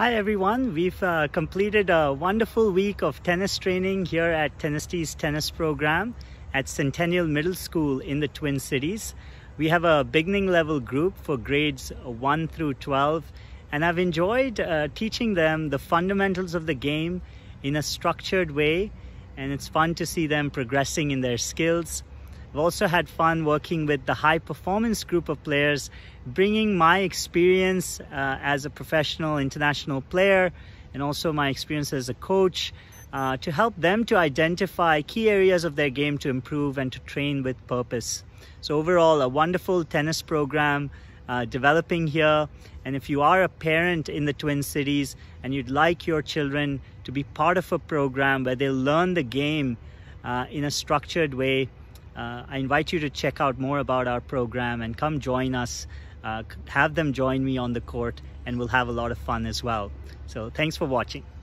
Hi everyone, we've uh, completed a wonderful week of tennis training here at Tennistee's tennis program at Centennial Middle School in the Twin Cities. We have a beginning level group for grades 1 through 12 and I've enjoyed uh, teaching them the fundamentals of the game in a structured way and it's fun to see them progressing in their skills. I've also had fun working with the high performance group of players, bringing my experience uh, as a professional international player and also my experience as a coach uh, to help them to identify key areas of their game to improve and to train with purpose. So overall, a wonderful tennis program uh, developing here. And if you are a parent in the Twin Cities and you'd like your children to be part of a program where they learn the game uh, in a structured way, uh, I invite you to check out more about our program and come join us. Uh, have them join me on the court, and we'll have a lot of fun as well. So, thanks for watching.